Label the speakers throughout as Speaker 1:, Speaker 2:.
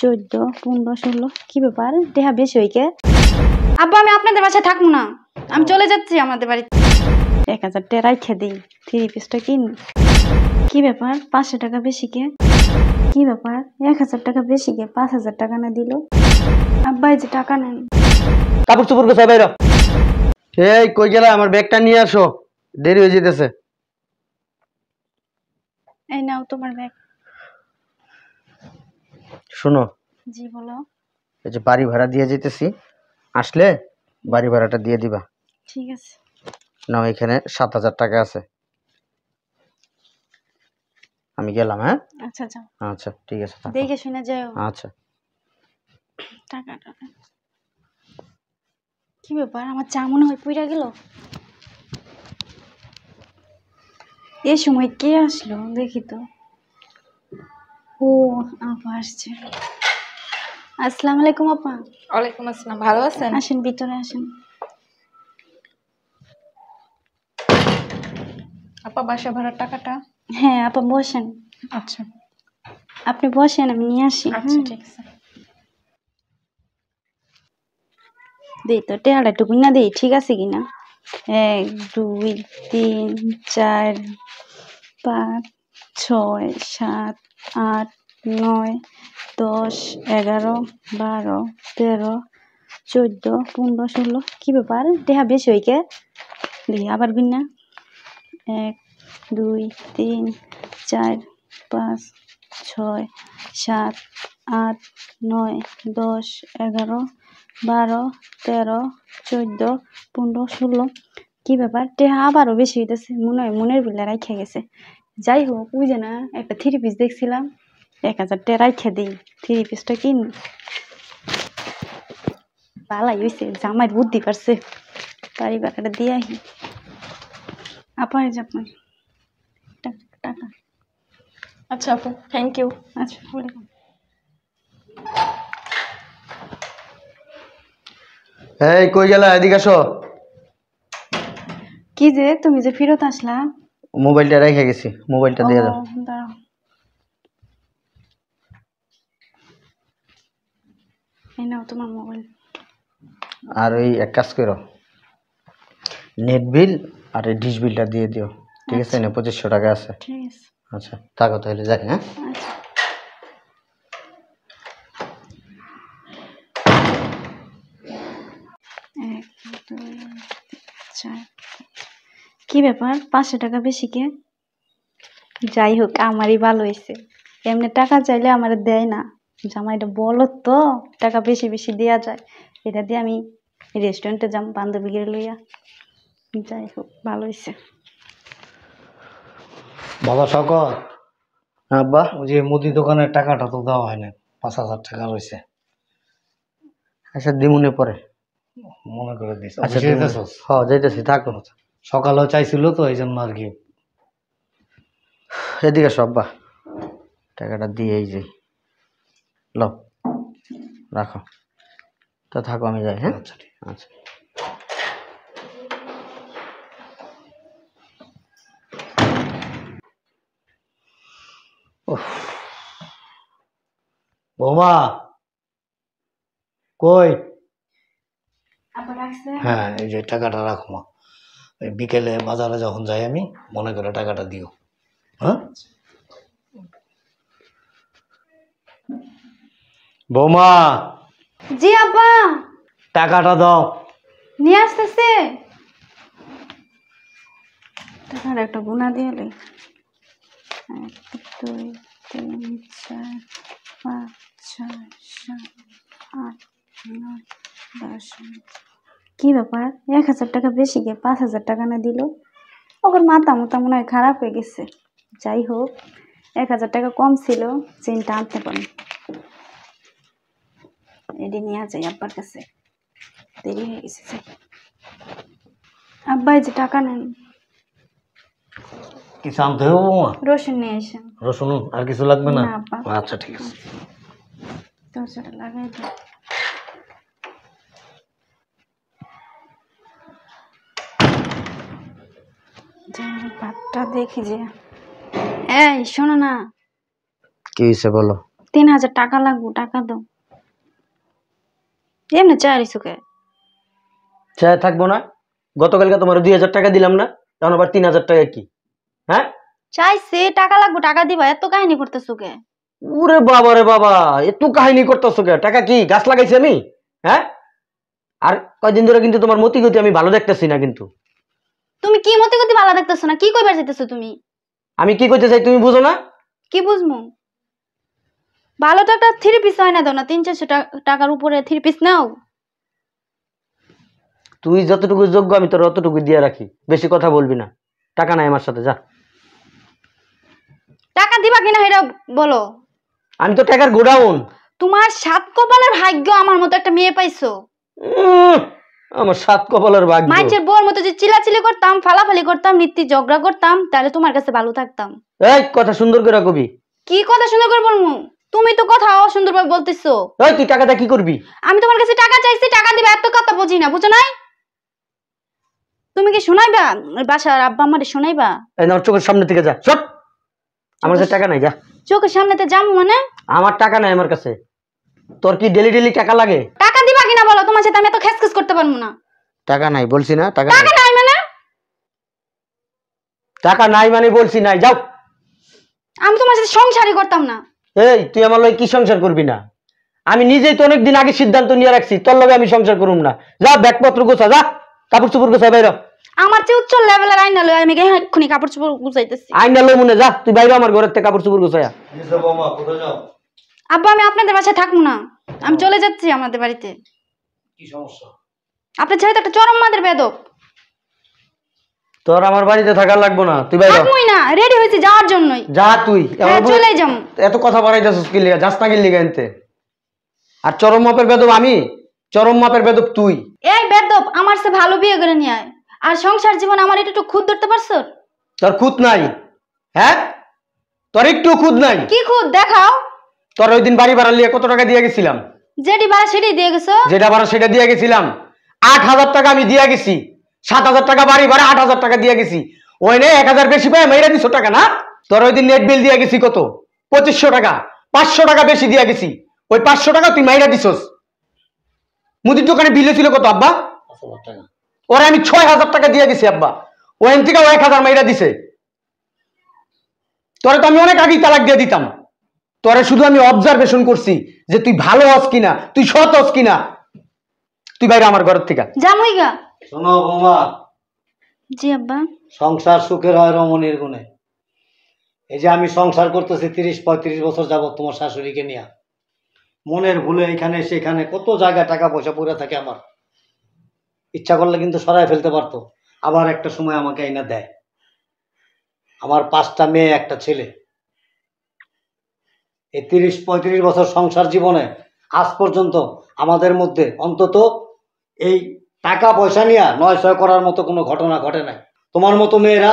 Speaker 1: চোদ্দ পনেরো ষোলো কি ব্যাপার দেহা বেশি হইকে আব্বা আমি আপনাদের বাসায় থাকবো না আমি চলে যাচ্ছি আমাদের বাড়িতে এক হাজার টাকা রাইখে দিই থ্রি পিসটা কিন কি ব্যাপার পাঁচশো টাকা বেশি কে কি ব্যাপার এক হাজার টাকা বেশি কে পাঁচ হাজার টাকা না দিল আব্বাই যে টাকা নেন
Speaker 2: কাপড় চোপড় কোথায় বাইর এই কই গেল আমার ব্যাগটা নিয়ে আসো দেরি হয়ে যেতেছে
Speaker 1: এই নাও তোমার ব্যাগ শোনো জি বলো
Speaker 2: এই যে বাড়ি ভাড়া দিয়ে যেতেছি আসলে বাড়ি ভাড়াটা দিয়ে দিবা ঠিক আছে নাও এখানে সাত হাজার টাকা আছে আমি গেলাম হ্যাঁ আচ্ছা আচ্ছা আচ্ছা ঠিক আছে দেখে শুনে যাও আচ্ছা
Speaker 1: টাকাটা কি ব্যাপার আমার চা মনে হয় পুইরা গেল এ সময় কে আসলো দেখি তো ও আপা আসছে আলাইকুম আপা আসসালাম ভালো আছেন আসেন ভিতরে আসেন আপা টাকাটা হ্যাঁ আপা বসেন আচ্ছা আপনি বসেন আমি নিয়ে আসি আচ্ছা, ঠিক আছে দিই তো টেহারা টুকু না দিই ঠিক আছে কিনা এক দুই তিন চার পাঁচ ছয় সাত আট নয় দশ এগারো বারো তেরো চোদ্দো পনেরো ষোলো কী ব্যাপার দেহা বেশি হইকে দেখি আবার বিন না এক দুই তিন চার পাঁচ ছয় সাত আট নয় দশ এগারো বারো তেরো চোদ্দো পনেরো ষোলো কী ব্যাপার টেহা আবারও বেশি হইতেছে মনে হয় মনের বিল্লা রাইখা গেছে যাই হোক ওই যে না একটা থ্রি পিস দেখছিলাম এক হাজার টাকা রাইখে দিই থ্রি পিসটা কিন ভালাই হয়েছে জামাইয়ের বুদ্ধি পারছে বাড়ি বাড়াটা দিয়ে আহি আপাই যে টাকা আচ্ছা আপু থ্যাংক ইউ আচ্ছা ওয়েলকাম
Speaker 2: এই কই গেলা এদিকে আসো
Speaker 1: কি যে তুমি যে ফেরত আসলা
Speaker 2: মোবাইলটা রেখে গেছি মোবাইলটা দিয়ে দাও
Speaker 1: দাঁড়াও এই নাও তোমার মোবাইল
Speaker 2: আর ওই এক কাজ করো নেট বিল আর এই ডিশ বিলটা দিয়ে দিও ঠিক আছে আচ্ছা। না পঁচিশশো টাকা আছে ঠিক আছে আচ্ছা থাকো তাহলে যাই হ্যাঁ
Speaker 1: আচ্ছা। কি ব্যাপার পাঁচশো টাকা বেশি কে যাই হোক আমারই ভালো হয়েছে এমনি টাকা চাইলে আমার দেয় না এটা বলো তো টাকা বেশি বেশি দেওয়া যায় এটা দিয়ে আমি রেস্টুরেন্টে যাম বান্ধবীকে লইয়া যাই হোক ভালো হয়েছে
Speaker 3: বাবা শকত হ্যাঁ, আব্বা ওই যে মুদি দোকানের টাকাটা তো দেওয়া হয় না পাঁচ হাজার টাকা রয়েছে আচ্ছা দিমুনে পরে মনে করে দিস আচ্ছা হ্যাঁ যাইতেছি থাক সকালেও চাইছিল তো এই জন্য আর কি
Speaker 2: এদিকে সব্বা টাকাটা দিয়েই যাই ল রাখো তা থাকো আমি যাই হ্যাঁ আচ্ছা ঠিক আচ্ছা
Speaker 3: বৌমা কই হ্যাঁ এই যে টাকাটা রাখো মা বিকেলে বাজারে যখন যাই আমি মনে করে টাকাটা দিও হ্যাঁ বৌমা জি আপা টাকাটা দাও
Speaker 1: নিয়ে আসতেছে টাকার একটা গুণা দিয়ে লে দুই তিন চার পাঁচ ছয় সাত আট নয় দশ কি ব্যাপার এক হাজার টাকা বেশি গিয়ে পাঁচ হাজার টাকা না দিল ওর মাথা মতো মনে হয় খারাপ হয়ে গেছে যাই হোক এক হাজার টাকা কম ছিল চিনটা আনতে পারেন আব্বার কাছে দেরি হয়ে গেছে যে টাকা নেন কি রসুন নিয়ে
Speaker 3: রসুন আর কিছু লাগবে না আচ্ছা ঠিক
Speaker 1: আছে লাগাই ভাতটা দেখি যে এই শোনো না কি হয়েছে বলো তিন হাজার টাকা লাগবো টাকা দাও এমনি চা আনিস কে
Speaker 2: চায় থাকবো না গতকালকে তোমার দুই হাজার টাকা দিলাম না এখন আবার তিন হাজার টাকা কি হ্যাঁ
Speaker 1: চাই সে টাকা লাগবো টাকা দিবা এত কাহিনী করতেছো কে
Speaker 2: ওরে বাবা রে বাবা এত কাহিনী করতেছো কে টাকা কি গাছ লাগাইছি আমি হ্যাঁ আর কয়দিন ধরে কিন্তু তোমার মতি গতি আমি ভালো দেখতেছি না কিন্তু
Speaker 1: তুমি কি মতি গতি ভালো দেখতেছো না কি কইবার চাইতেছো তুমি
Speaker 2: আমি কি কইতে চাই তুমি বুঝো না
Speaker 1: কি বুঝমু ভালো তো একটা থ্রি পিস হয় না দাও না তিন চারশো টাকার উপরে থ্রি পিস নাও
Speaker 2: তুই যতটুকু যোগ্য আমি তোর অতটুকু দিয়ে রাখি বেশি কথা বলবি না টাকা নাই আমার সাথে যা
Speaker 1: টাকা দিবা কিনা হেরা বলো
Speaker 2: আমি তো টাকার গোডাউন
Speaker 1: তোমার সাত কপালের ভাগ্য আমার মতো একটা মেয়ে পাইছো
Speaker 2: আমার সাত কপালের ভাগ্য মাইচের
Speaker 1: বউর মতো যে চিলাচিলি করতাম ফালাফালি করতাম নিত্য ঝগড়া করতাম তাহলে তোমার কাছে ভালো থাকতাম
Speaker 2: এই কথা সুন্দর করে কবি
Speaker 1: কি কথা সুন্দর করে বলমু তুমি তো কথা অসুন্দরভাবে বলতেছো
Speaker 2: এই তুই টাকাটা কি করবি
Speaker 1: আমি তোমার কাছে টাকা চাইছি টাকা দিবা এত কথা বুঝি না বুঝো নাই তুমি কি শোনাইবা বাসার আব্বা আমারে শুনাইবা
Speaker 2: এই নর চোখের সামনে থেকে যা চুপ আমার কাছে টাকা নাই যা
Speaker 1: চোখের সামনেতে তে মানে
Speaker 2: আমার টাকা নাই আমার কাছে তোর কি ডেলি ডেলি টাকা লাগে
Speaker 1: টাকা দিবা কিনা বলো তোমার সাথে আমি এত খেসখেস করতে পারবো না
Speaker 2: টাকা নাই বলছি না টাকা টাকা নাই মানে টাকা নাই মানে বলছি নাই যাও
Speaker 1: আমি তোমার সাথে সংসারই করতাম না
Speaker 2: এই তুই আমার লোক কি সংসার করবি না আমি নিজেই তো অনেকদিন আগে সিদ্ধান্ত নিয়ে রাখছি তোর লগে আমি সংসার করুম না যা ব্যাগপত্র গোছা যা কাপড় চুপড় গোছা বাইর
Speaker 1: আমার চেয়ে উচ্চ লেভেলের আইনা লই আমি গায়ে এক্ষুনি কাপড় চোপড় গুছাইতেছি
Speaker 2: আইনা লই মনে যা তুই বাইরে আমার ঘরের থেকে কাপড় চোপড় গুছাইয়া
Speaker 1: আব্বা আমি আপনাদের বাসায় থাকবো না আমি চলে যাচ্ছি আমাদের বাড়িতে কি সমস্যা আপনার ছেলে তো একটা চরম মাদের বেদক
Speaker 2: তোর আমার বাড়িতে থাকার লাগবো না তুই বাইরে থাকবই
Speaker 1: না রেডি হইছি যাওয়ার জন্যই যা তুই হ্যাঁ, চলে যাম।
Speaker 2: এত কথা বাড়াইতেছিস কি লিয়া যাস না কি লিগা এনতে আর চরম মাপের বেদব আমি চরম মাপের বেদব তুই
Speaker 1: এই বেদব আমার সে ভালো বিয়ে করে নিয়ে আয় আর সংসার জীবন আমার এটা একটু খুদ ধরতে পারছ
Speaker 2: তোর খুদ নাই হ্যাঁ তোর একটু খুদ নাই
Speaker 1: কি খুদ দেখাও
Speaker 2: তোর ওই দিন বাড়ি ভাড়া লিয়ে কত টাকা দিয়ে গেছিলাম
Speaker 1: যেটি ভাড়া সেটি দিয়ে গেছো
Speaker 2: যেটা ভাড়া সেটা দিয়ে গেছিলাম আট হাজার টাকা আমি দিয়ে গেছি সাত হাজার টাকা বাড়ি ভাড়া আট হাজার টাকা দিয়ে গেছি ওই নে এক হাজার বেশি পায় মেয়েরা দিচ্ছ টাকা না তোর ওই দিন নেট বিল দিয়ে গেছি কত পঁচিশশো টাকা পাঁচশো টাকা বেশি দিয়ে গেছি ওই পাঁচশো টাকা তুই মাইরা দিছস মুদির দোকানে বিলে ছিল কত আব্বা ওরা আমি ছয় হাজার টাকা দিয়ে গেছি আব্বা ওইন থেকে এক হাজার মাইরা দিছে তোরে তো আমি অনেক আগেই তালাক দিয়ে দিতাম তোরে শুধু আমি অবজারভেশন করছি যে তুই ভালো আস কিনা তুই সৎ আস কিনা তুই বাইরে আমার ঘরের থেকে জামুই গা শোনো বৌমা জি আব্বা সংসার সুখের হয় রমণীর গুণে
Speaker 3: এই যে আমি সংসার করতেছি তিরিশ পঁয়ত্রিশ বছর যাব তোমার শাশুড়িকে নিয়ে মনের ভুলে এখানে সেখানে কত জায়গায় টাকা পয়সা পড়ে থাকে আমার ইচ্ছা করলে কিন্তু সরায় ফেলতে পারতো আবার একটা সময় আমাকে এনে দেয় আমার পাঁচটা মেয়ে একটা ছেলে এই তিরিশ পঁয়ত্রিশ বছর সংসার জীবনে আজ পর্যন্ত আমাদের মধ্যে অন্তত এই টাকা পয়সা নিয়ে নয় ছয় করার মতো কোনো ঘটনা ঘটে নাই তোমার মতো মেয়েরা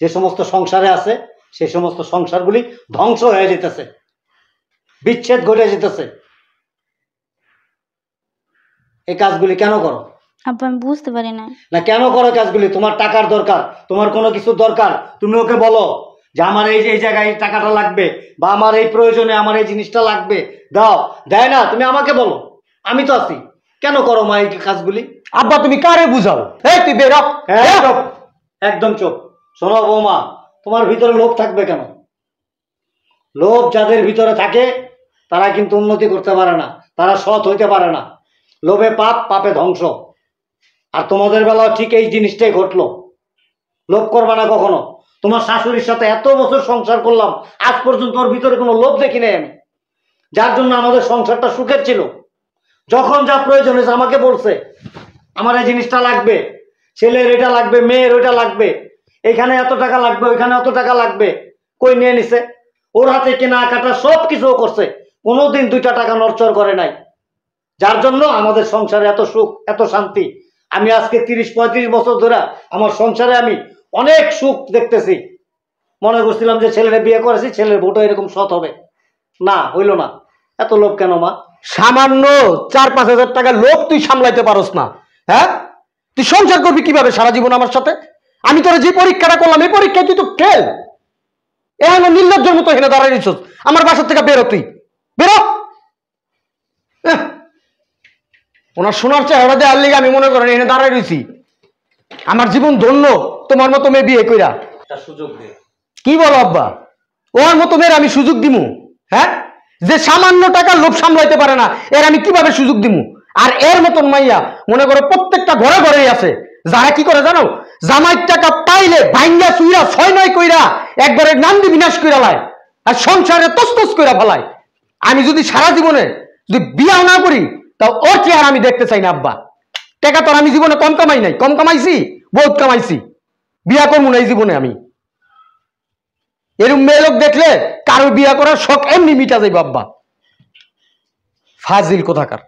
Speaker 3: যে সমস্ত সংসারে আছে সে সমস্ত সংসারগুলি ধ্বংস হয়ে যেতেছে বিচ্ছেদ ঘটে যেতেছে এই কাজগুলি কেন করো
Speaker 1: আমি বুঝতে পারি
Speaker 3: না না কেন করো কাজগুলি তোমার টাকার দরকার তোমার কোনো কিছু দরকার তুমি ওকে বলো যে আমার এই এই জায়গায় টাকাটা লাগবে বা আমার এই প্রয়োজনে আমার এই জিনিসটা লাগবে দাও দেয় না তুমি আমাকে বলো আমি তো আছি কেন করো মা এই কাজগুলি আব্বা তুমি কারে বুঝাও এই তুই বেরো একদম একদম চোখ শোনো বৌমা তোমার ভিতরে লোভ থাকবে কেন লোভ যাদের ভিতরে থাকে তারা কিন্তু উন্নতি করতে পারে না তারা সৎ হইতে পারে না লোভে পাপ পাপে ধ্বংস আর তোমাদের বেলাও ঠিক এই জিনিসটাই ঘটলো লোভ করবা না কখনো তোমার শাশুড়ির সাথে এত বছর সংসার করলাম আজ পর্যন্ত ওর ভিতরে কোনো লোভ দেখি নাই আমি যার জন্য আমাদের সংসারটা সুখের ছিল যখন যা প্রয়োজন হয়েছে আমাকে বলছে আমার এই জিনিসটা লাগবে ছেলের এটা লাগবে মেয়ের ওইটা লাগবে এখানে এত টাকা লাগবে ওইখানে এত টাকা লাগবে কই নিয়ে নিছে ওর হাতে কেনা কাটা সব কিছুও করছে কোনোদিন দুইটা টাকা নরচর করে নাই যার জন্য আমাদের সংসারে এত সুখ এত শান্তি আমি আজকে তিরিশ পঁয়ত্রিশ বছর ধরে আমার সংসারে আমি অনেক সুখ দেখতেছি মনে করছিলাম যে ছেলেরা বিয়ে করেছি ছেলের ভোটও এরকম সৎ হবে না হইল না এত লোভ কেন মা
Speaker 2: সামান্য চার পাঁচ হাজার টাকা লোক তুই সামলাইতে পারস না হ্যাঁ তুই সংসার করবি কিভাবে সারা জীবন আমার সাথে আমি তোর যে পরীক্ষাটা করলাম এই পরীক্ষায় তুই তো ফেল এখন নির্লজ্জের মতো এখানে দাঁড়ায় আমার বাসার থেকে বেরো তুই বেরো ওনার শোনার চেহারা দেওয়ার লিগে আমি মনে করেন এখানে দাঁড়াই রয়েছি আমার জীবন ধন্য তোমার মতো মেয়ে বিয়ে কইরা সুযোগ কি বলো আব্বা ওর মতো মেয়ের আমি সুযোগ দিমু হ্যাঁ যে সামান্য টাকা লোভ সামলাইতে পারে না এর আমি কিভাবে সুযোগ দিব আর এর মতন মাইয়া মনে করো প্রত্যেকটা ঘরে ঘরেই আছে যারা কি করে জানো জামাইয়ের টাকা পাইলে ভাইঙ্গা চুইরা ছয় নয় কইরা একবারে নান্দি বিনাশ কইরা লায় আর সংসারে তস্তস কইরা ফেলায় আমি যদি সারা জীবনে যদি বিয়াও না করি তা ওর আর আমি দেখতে চাই না আব্বা টাকা তো আমি জীবনে কম কামাই নাই কম কামাইছি বহুত কামাইছি বিয়া করবো না এই জীবনে আমি এরকম মেয়ে লোক দেখলে কারো বিয়া করার শখ এমনি মিটা যাইব আব্বা ফাজিল কোথাকার